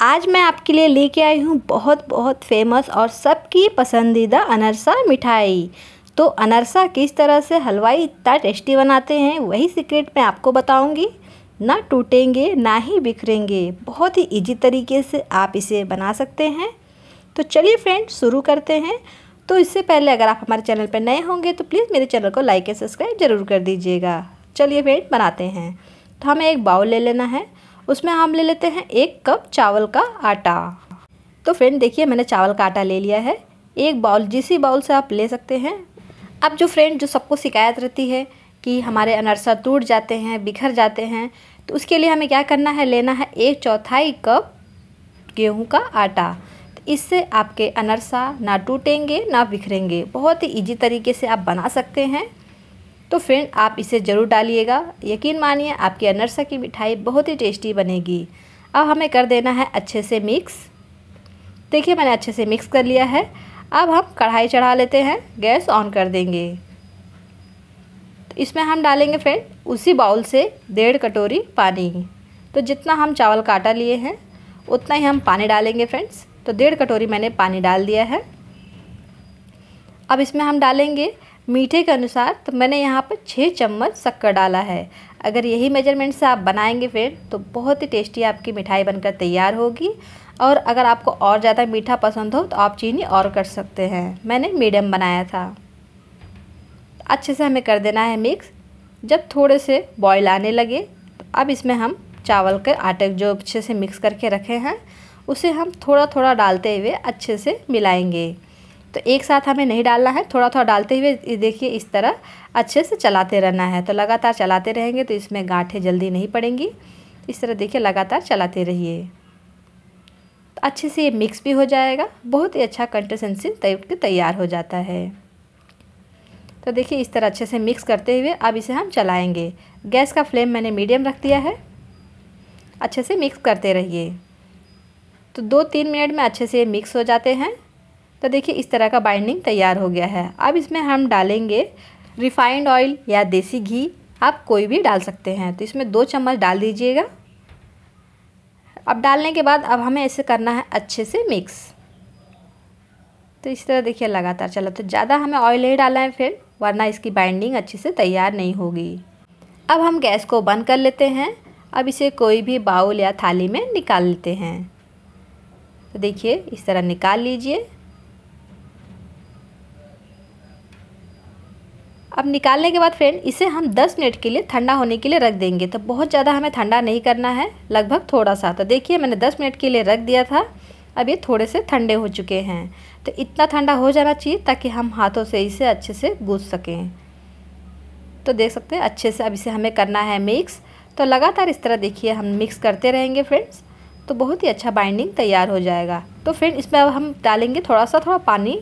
आज मैं आपके लिए लेके आई हूँ बहुत बहुत फेमस और सबकी पसंदीदा अनरसा मिठाई तो अनरसा किस तरह से हलवाई इतना टेस्टी बनाते हैं वही सीक्रेट मैं आपको बताऊँगी ना टूटेंगे ना ही बिखरेंगे बहुत ही इजी तरीके से आप इसे बना सकते हैं तो चलिए फ्रेंड शुरू करते हैं तो इससे पहले अगर आप हमारे चैनल पर नए होंगे तो प्लीज़ मेरे चैनल को लाइक एंड सब्सक्राइब ज़रूर कर दीजिएगा चलिए फ्रेंड बनाते हैं तो हमें एक बाउल ले लेना है उसमें हम ले लेते हैं एक कप चावल का आटा तो फ्रेंड देखिए मैंने चावल का आटा ले लिया है एक बाउल जिस ही बाउल से आप ले सकते हैं अब जो फ्रेंड जो सबको शिकायत रहती है कि हमारे अनरसा टूट जाते हैं बिखर जाते हैं तो उसके लिए हमें क्या करना है लेना है एक चौथाई कप गेहूं का आटा तो इससे आपके अनरसा ना टूटेंगे ना बिखरेंगे बहुत ही ईजी तरीके से आप बना सकते हैं तो फ्रेंड आप इसे ज़रूर डालिएगा यकीन मानिए आपकी अनरसा की मिठाई बहुत ही टेस्टी बनेगी अब हमें कर देना है अच्छे से मिक्स देखिए मैंने अच्छे से मिक्स कर लिया है अब हम कढ़ाई चढ़ा लेते हैं गैस ऑन कर देंगे तो इसमें हम डालेंगे फ्रेंड उसी बाउल से डेढ़ कटोरी पानी तो जितना हम चावल काटा लिए हैं उतना ही हम पानी डालेंगे फ्रेंड्स तो डेढ़ कटोरी मैंने पानी डाल दिया है अब इसमें हम डालेंगे मीठे के अनुसार तो मैंने यहाँ पर छः चम्मच शक्कर डाला है अगर यही मेजरमेंट से आप बनाएंगे फिर तो बहुत ही टेस्टी आपकी मिठाई बनकर तैयार होगी और अगर आपको और ज़्यादा मीठा पसंद हो तो आप चीनी और कर सकते हैं मैंने मीडियम बनाया था अच्छे से हमें कर देना है मिक्स जब थोड़े से बॉयल आने लगे तो अब इसमें हम चावल के आटे जो अच्छे से मिक्स करके रखे हैं उसे हम थोड़ा थोड़ा डालते हुए अच्छे से मिलाएंगे तो एक साथ हमें नहीं डालना है थोड़ा थोड़ा डालते हुए देखिए इस तरह अच्छे से चलाते रहना है तो लगातार चलाते रहेंगे तो इसमें गांठें जल्दी नहीं पड़ेंगी इस तरह देखिए लगातार चलाते रहिए तो अच्छे से ये मिक्स भी हो जाएगा बहुत ही अच्छा कंटेसेंसी तैयार हो जाता है तो देखिए इस तरह अच्छे से मिक्स करते हुए अब इसे हम चलाएँगे गैस का फ्लेम मैंने मीडियम रख दिया है अच्छे से मिक्स करते रहिए तो दो तीन मिनट में अच्छे से मिक्स हो जाते हैं तो देखिए इस तरह का बाइंडिंग तैयार हो गया है अब इसमें हम डालेंगे रिफाइंड ऑयल या देसी घी आप कोई भी डाल सकते हैं तो इसमें दो चम्मच डाल दीजिएगा अब डालने के बाद अब हमें ऐसे करना है अच्छे से मिक्स तो इस तरह देखिए लगातार चला तो ज़्यादा हमें ऑयल नहीं डालना है फिर वरना इसकी बाइंडिंग अच्छे से तैयार नहीं होगी अब हम गैस को बंद कर लेते हैं अब इसे कोई भी बाउल या थाली में निकाल लेते हैं तो देखिए इस तरह निकाल लीजिए अब निकालने के बाद फ्रेंड इसे हम 10 मिनट के लिए ठंडा होने के लिए रख देंगे तो बहुत ज़्यादा हमें ठंडा नहीं करना है लगभग थोड़ा सा तो देखिए मैंने 10 मिनट के लिए रख दिया था अब ये थोड़े से ठंडे हो चुके हैं तो इतना ठंडा हो जाना चाहिए ताकि हम हाथों से इसे अच्छे से गूँज सकें तो देख सकते हैं अच्छे से अब इसे हमें करना है मिक्स तो लगातार इस तरह देखिए हम मिक्स करते रहेंगे फ्रेंड्स तो बहुत ही अच्छा बाइंडिंग तैयार हो जाएगा तो फ्रेंड इसमें अब हम डालेंगे थोड़ा सा थोड़ा पानी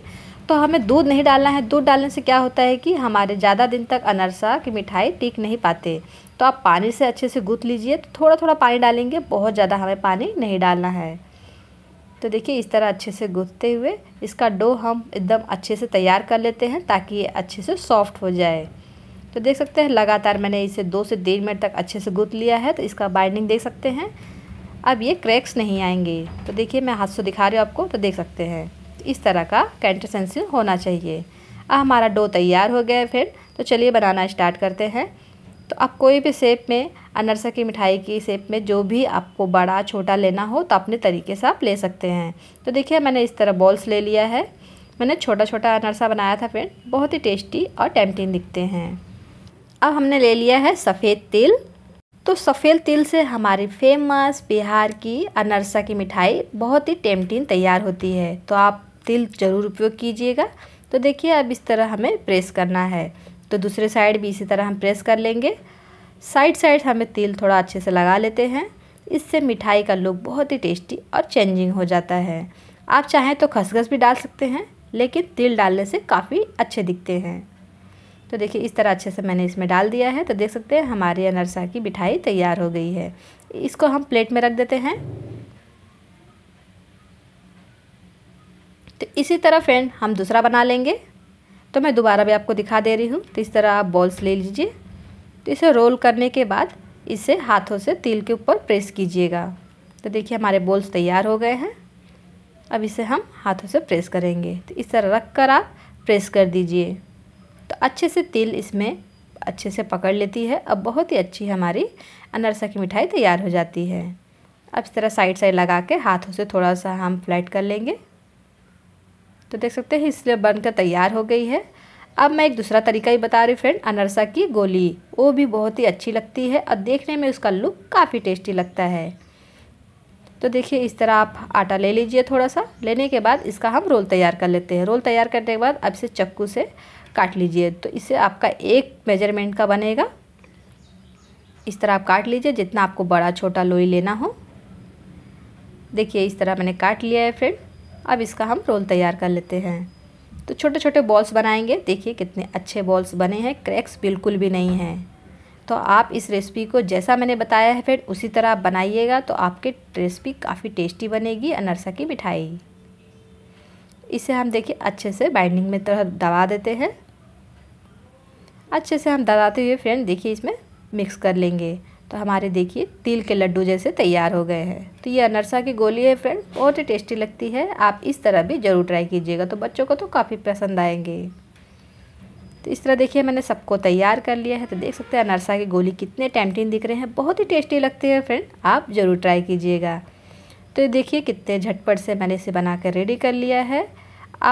तो हमें दूध नहीं डालना है दूध डालने से क्या होता है कि हमारे ज़्यादा दिन तक अनरसा की मिठाई टिक नहीं पाते तो आप पानी से अच्छे से गूँथ लीजिए तो थोड़ा थोड़ा पानी डालेंगे बहुत ज़्यादा हमें पानी नहीं डालना है तो देखिए इस तरह अच्छे से गूँथते हुए इसका डो हम एकदम अच्छे से तैयार कर लेते हैं ताकि ये अच्छे से सॉफ्ट हो जाए तो देख सकते हैं लगातार मैंने इसे दो से डेढ़ मिनट तक अच्छे से गूँथ लिया है तो इसका बाइंडिंग देख सकते हैं अब ये क्रैक्स नहीं आएंगे तो देखिए मैं हाथ से दिखा रही हूँ आपको तो देख सकते हैं इस तरह का सेंसिल होना चाहिए अब हमारा डो तैयार हो गया है फिर तो चलिए बनाना स्टार्ट करते हैं तो आप कोई भी सेप में अनरसा की मिठाई की सेप में जो भी आपको बड़ा छोटा लेना हो तो अपने तरीके से आप ले सकते हैं तो देखिए मैंने इस तरह बॉल्स ले लिया है मैंने छोटा छोटा अनरसा बनाया था फिर बहुत ही टेस्टी और टेम्पटिंग दिखते हैं अब हमने ले लिया है सफ़ेद तिल तो सफ़ेद तिल से हमारी फेमस बिहार की अनरसा की मिठाई बहुत ही टेम्पटिंग तैयार होती है तो आप तिल ज़रूर उपयोग कीजिएगा तो देखिए अब इस तरह हमें प्रेस करना है तो दूसरे साइड भी इसी तरह हम प्रेस कर लेंगे साइड साइड हमें तिल थोड़ा अच्छे से लगा लेते हैं इससे मिठाई का लुक बहुत ही टेस्टी और चेंजिंग हो जाता है आप चाहें तो खसखस भी डाल सकते हैं लेकिन तिल डालने से काफ़ी अच्छे दिखते हैं तो देखिए इस तरह अच्छे से मैंने इसमें डाल दिया है तो देख सकते हैं हमारी अनरसा की मिठाई तैयार हो गई है इसको हम प्लेट में रख देते हैं तो इसी तरह फ्रेंड हम दूसरा बना लेंगे तो मैं दोबारा भी आपको दिखा दे रही हूँ तो इस तरह आप बॉल्स ले लीजिए तो इसे रोल करने के बाद इसे हाथों से तिल के ऊपर प्रेस कीजिएगा तो देखिए हमारे बॉल्स तैयार हो गए हैं अब इसे हम हाथों से प्रेस करेंगे तो इस तरह रख कर आप प्रेस कर दीजिए तो अच्छे से तिल इसमें अच्छे से पकड़ लेती है अब बहुत ही अच्छी हमारी अनरसा की मिठाई तैयार हो जाती है अब इस तरह साइड साइड लगा के हाथों से थोड़ा सा हम फ्लैट कर लेंगे तो देख सकते हैं इसलिए बनकर तैयार हो गई है अब मैं एक दूसरा तरीका ही बता रही फ्रेंड अनरसा की गोली वो भी बहुत ही अच्छी लगती है और देखने में उसका लुक काफ़ी टेस्टी लगता है तो देखिए इस तरह आप आटा ले लीजिए थोड़ा सा लेने के बाद इसका हम रोल तैयार कर लेते हैं रोल तैयार करने के बाद अब इसे चक्कू से काट लीजिए तो इसे आपका एक मेजरमेंट का बनेगा इस तरह आप काट लीजिए जितना आपको बड़ा छोटा लोई लेना हो देखिए इस तरह मैंने काट लिया है फ्रेंड अब इसका हम रोल तैयार कर लेते हैं तो छोटे छोटे बॉल्स बनाएंगे देखिए कितने अच्छे बॉल्स बने हैं क्रैक्स बिल्कुल भी नहीं हैं तो आप इस रेसिपी को जैसा मैंने बताया है फिर उसी तरह आप बनाइएगा तो आपकी रेसिपी काफ़ी टेस्टी बनेगी अनरसा की मिठाई इसे हम देखिए अच्छे से बाइंडिंग में तरह दबा देते हैं अच्छे से हम दबाते हुए फ्रेंड देखिए इसमें मिक्स कर लेंगे तो हमारे देखिए तिल के लड्डू जैसे तैयार हो गए हैं तो ये अनरसा की गोली है फ्रेंड बहुत ही टेस्टी लगती है आप इस तरह भी ज़रूर ट्राई कीजिएगा तो बच्चों को तो काफ़ी पसंद आएंगे तो इस तरह देखिए मैंने सबको तैयार कर लिया है तो देख सकते हैं अनरसा की गोली कितने टैमटिन दिख रहे हैं बहुत ही टेस्टी लगते हैं फ्रेंड आप ज़रूर ट्राई कीजिएगा तो ये देखिए कितने झटपट से मैंने इसे बना कर रेडी कर लिया है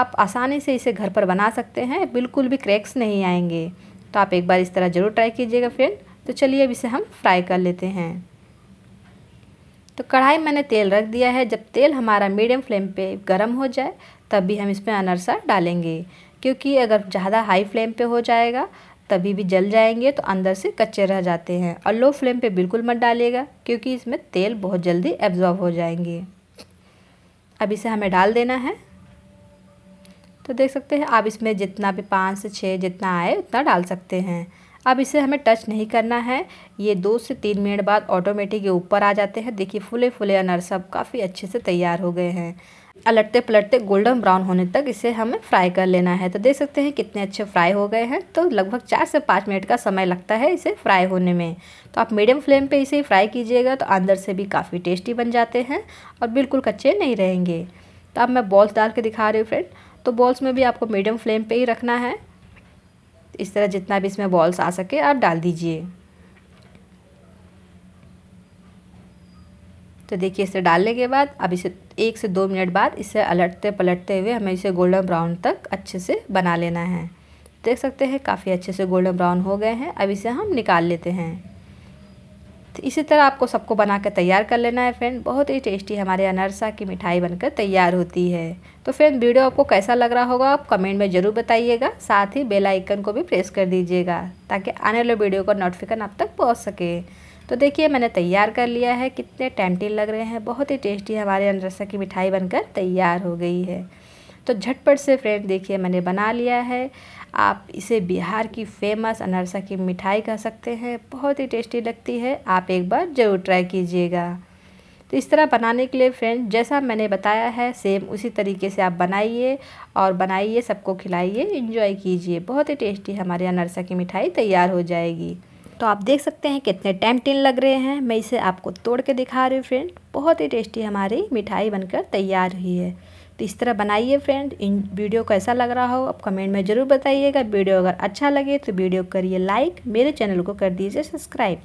आप आसानी से इसे घर पर बना सकते हैं बिल्कुल भी क्रैक्स नहीं आएंगे तो आप एक बार इस तरह ज़रूर ट्राई कीजिएगा फ्रेंड तो चलिए अब इसे हम फ्राई कर लेते हैं तो कढ़ाई मैंने तेल रख दिया है जब तेल हमारा मीडियम फ्लेम पे गर्म हो जाए तभी हम इसमें अनरसा डालेंगे क्योंकि अगर ज़्यादा हाई फ्लेम पे हो जाएगा तभी भी जल जाएंगे तो अंदर से कच्चे रह जाते हैं और लो फ्लेम पे बिल्कुल मत डालिएगा क्योंकि इसमें तेल बहुत जल्दी एब्जॉर्ब हो जाएंगे अब इसे हमें डाल देना है तो देख सकते हैं आप इसमें जितना भी पाँच से छः जितना आए उतना डाल सकते हैं अब इसे हमें टच नहीं करना है ये दो से तीन मिनट बाद ऑटोमेटिक ये ऊपर आ जाते हैं देखिए फुले फुले अनर सब काफ़ी अच्छे से तैयार हो गए हैं अलटते पलटते गोल्डन ब्राउन होने तक इसे हमें फ्राई कर लेना है तो देख सकते हैं कितने अच्छे फ्राई हो गए हैं तो लगभग चार से पाँच मिनट का समय लगता है इसे फ्राई होने में तो आप मीडियम फ्लेम पे इसे फ्राई कीजिएगा तो अंदर से भी काफ़ी टेस्टी बन जाते हैं और बिल्कुल कच्चे नहीं रहेंगे तो अब मैं बॉल्स डाल के दिखा रही हूँ फ्रेंड तो बॉल्स में भी आपको मीडियम फ्लेम पर ही रखना है इस तरह जितना भी इसमें बॉल्स आ सके आप डाल दीजिए तो देखिए इसे डालने के बाद अब इसे एक से दो मिनट बाद इसे अलटते पलटते हुए हमें इसे गोल्डन ब्राउन तक अच्छे से बना लेना है देख सकते हैं काफ़ी अच्छे से गोल्डन ब्राउन हो गए हैं अब इसे हम निकाल लेते हैं तो इसी तरह आपको सबको बना कर तैयार कर लेना है फ्रेंड बहुत ही टेस्टी हमारे अनरसा की मिठाई बनकर तैयार होती है तो फ्रेंड वीडियो आपको कैसा लग रहा होगा आप कमेंट में ज़रूर बताइएगा साथ ही बेल आइकन को भी प्रेस कर दीजिएगा ताकि आने वाले वीडियो का नोटिफिकेशन आप तक पहुँच सके तो देखिए मैंने तैयार कर लिया है कितने टैंटी लग रहे हैं बहुत ही टेस्टी हमारे अनरसा की मिठाई बनकर तैयार हो गई है तो झटपट से फ्रेंड देखिए मैंने बना लिया है आप इसे बिहार की फेमस अनरसा की मिठाई कह सकते हैं बहुत ही टेस्टी लगती है आप एक बार ज़रूर ट्राई कीजिएगा तो इस तरह बनाने के लिए फ्रेंड जैसा मैंने बताया है सेम उसी तरीके से आप बनाइए और बनाइए सबको खिलाइए इंजॉय कीजिए बहुत ही टेस्टी हमारे अनरसा की मिठाई तैयार हो जाएगी तो आप देख सकते हैं कितने टाइम टिन लग रहे हैं मैं इसे आपको तोड़ के दिखा रही हूँ फ्रेंड बहुत ही टेस्टी हमारी मिठाई बनकर तैयार हुई है तो इस तरह बनाइए फ्रेंड इन वीडियो कैसा लग रहा हो आप कमेंट में ज़रूर बताइएगा वीडियो अगर अच्छा लगे तो वीडियो करिए लाइक मेरे चैनल को कर दीजिए सब्सक्राइब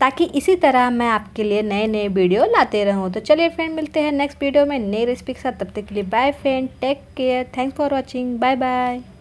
ताकि इसी तरह मैं आपके लिए नए नए वीडियो लाते रहूँ तो चलिए फ्रेंड मिलते हैं नेक्स्ट वीडियो में नई रेसिपी के साथ तब तक के लिए bye friend take care thanks for watching bye bye